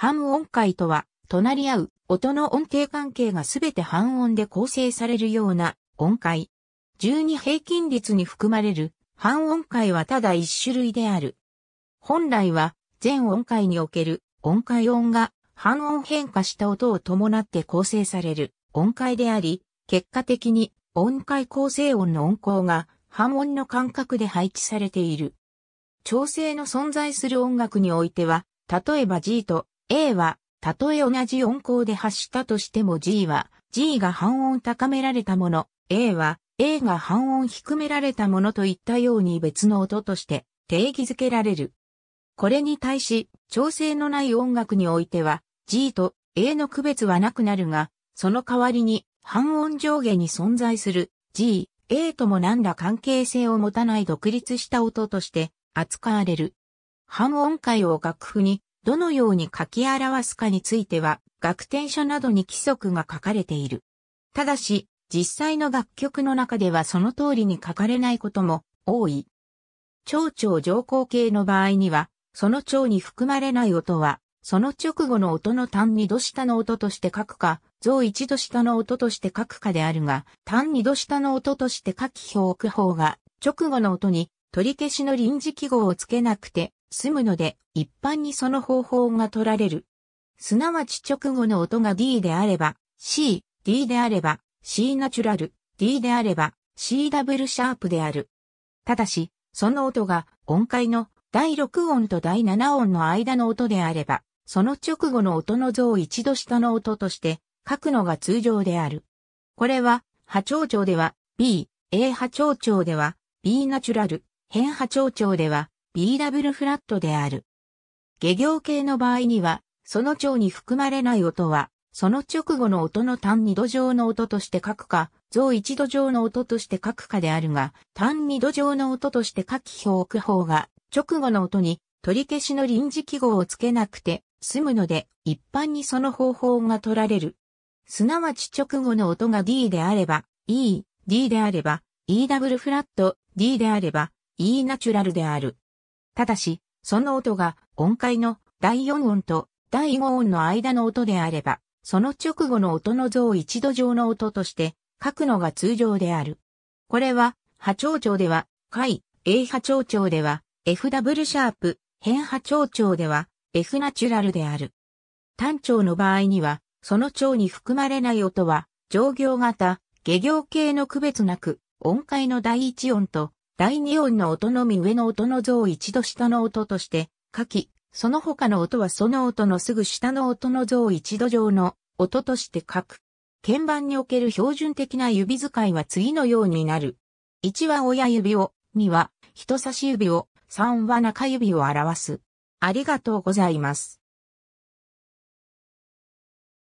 半音階とは、隣り合う音の音程関係がすべて半音で構成されるような音階。12平均率に含まれる半音階はただ一種類である。本来は全音階における音階音が半音変化した音を伴って構成される音階であり、結果的に音階構成音の音高が半音の間隔で配置されている。調整の存在する音楽においては、例えば G と A は、たとえ同じ音高で発したとしても G は、G が半音高められたもの、A は、A が半音低められたものといったように別の音として定義づけられる。これに対し、調整のない音楽においては、G と A の区別はなくなるが、その代わりに、半音上下に存在する G、A とも何ら関係性を持たない独立した音として扱われる。半音階を楽譜にどのように書き表すかについては、楽天書などに規則が書かれている。ただし、実際の楽曲の中ではその通りに書かれないことも多い。蝶々上行形の場合には、その蝶に含まれない音は、その直後の音の単二度下の音として書くか、増一度下の音として書くかであるが、単二度下の音として書き表を置く方が、直後の音に取り消しの臨時記号をつけなくて済むので、一般にその方法が取られる。すなわち直後の音が D であれば C、D であれば C ナチュラル、D であれば C ダブルシャープである。ただし、その音が音階の第6音と第7音の間の音であれば、その直後の音の像を一度下の音として書くのが通常である。これは、波長長では B、A 波長長では B ナチュラル、変波長長では BW フラットである。下行形の場合には、その長に含まれない音は、その直後の音の単二度上の音として書くか、増一度上の音として書くかであるが、単二度上の音として書き表を置く方が、直後の音に取り消しの臨時記号をつけなくて済むので、一般にその方法が取られる。すなわち直後の音が D であれば、E、D であれば、E ダブルフラット、D であれば、E ナチュラルである。ただし、その音が音階の第4音と第5音の間の音であれば、その直後の音の像一度上の音として書くのが通常である。これは、波長長では、回、A 波長長では、FW シャープ、変波長長では、F ナチュラルである。単調の場合には、その長に含まれない音は、上行型、下行系の区別なく、音階の第一音と第二音の音のみ上の音の像を一度下の音として書き、その他の音はその音のすぐ下の音の像を一度上の音として書く。鍵盤における標準的な指使いは次のようになる。1は親指を、2は人差し指を、3は中指を表す。ありがとうございます。